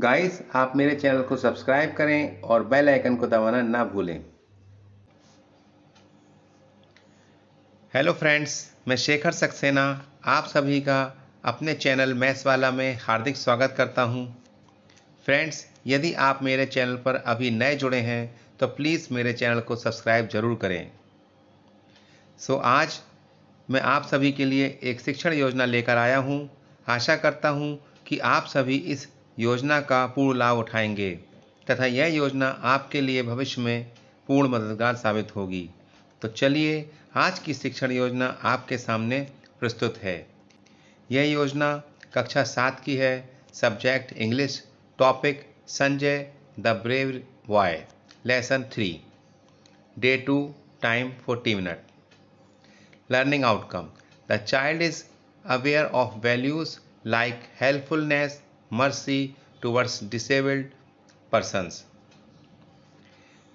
Guys आप मेरे channel को सब्सक्राइब करें और बेल आइकन को दबाना ना भूलें हेलो फ्रेंड्स मैं शेखर सक्सेना आप सभी का अपने चैनल मैस वाला में हार्दिक स्वागत करता हूं। फ्रेंड्स यदि आप मेरे चैनल पर अभी नए जुड़े हैं तो प्लीज़ मेरे चैनल को सब्सक्राइब ज़रूर करें सो so, आज मैं आप सभी के लिए एक शिक्षण योजना लेकर आया हूं। आशा करता हूं कि आप सभी इस योजना का पूर्ण लाभ उठाएंगे तथा यह योजना आपके लिए भविष्य में पूर्ण मददगार साबित होगी तो चलिए आज की शिक्षण योजना आपके सामने प्रस्तुत है यह योजना कक्षा सात की है subject English topic Sanjay the brave boy lesson three day two time forty minute learning outcome the child is aware of values like helpfulness mercy towards disabled persons.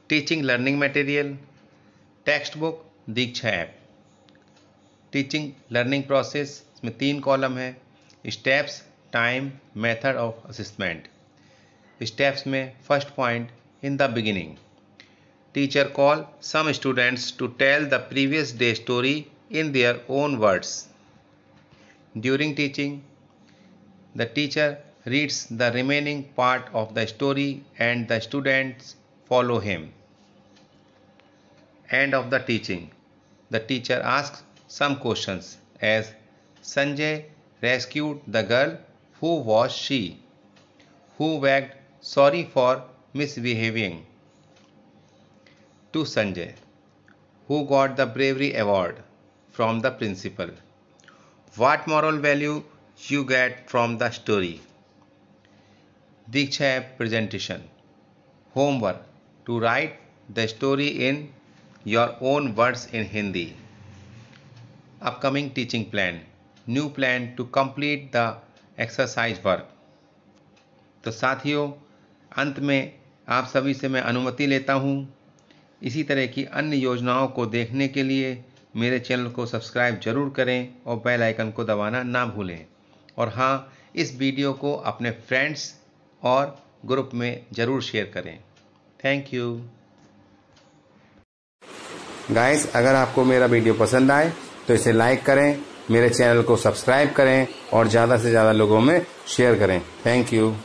Teaching learning material, textbook, Diksha app teaching learning process इसमें तीन column है steps time method of assessment steps में first point in the beginning teacher call some students to tell the previous day story in their own words during teaching the teacher reads the remaining part of the story and the students follow him. End of the teaching. The teacher asks some questions as Sanjay rescued the girl. Who was she? Who begged sorry for misbehaving? To Sanjay, who got the bravery award from the principal? What moral value you get from the story? Diksha है presentation homework to write the story in your own words in Hindi upcoming teaching plan new plan to complete the exercise work तो साथियों अंत में आप सभी से मैं अनुमति लेता हूँ इसी तरह की अन्य योजनाओं को देखने के लिए मेरे चैनल को सब्सक्राइब जरूर करें और बेल आइकन को दबाना ना भूलें और हाँ इस वीडियो को अपने फ्रेंड्स और ग्रुप में ज़रूर शेयर करें थैंक यू गाइस अगर आपको मेरा वीडियो पसंद आए तो इसे लाइक करें मेरे चैनल को सब्सक्राइब करें और ज़्यादा से ज़्यादा लोगों में शेयर करें थैंक यू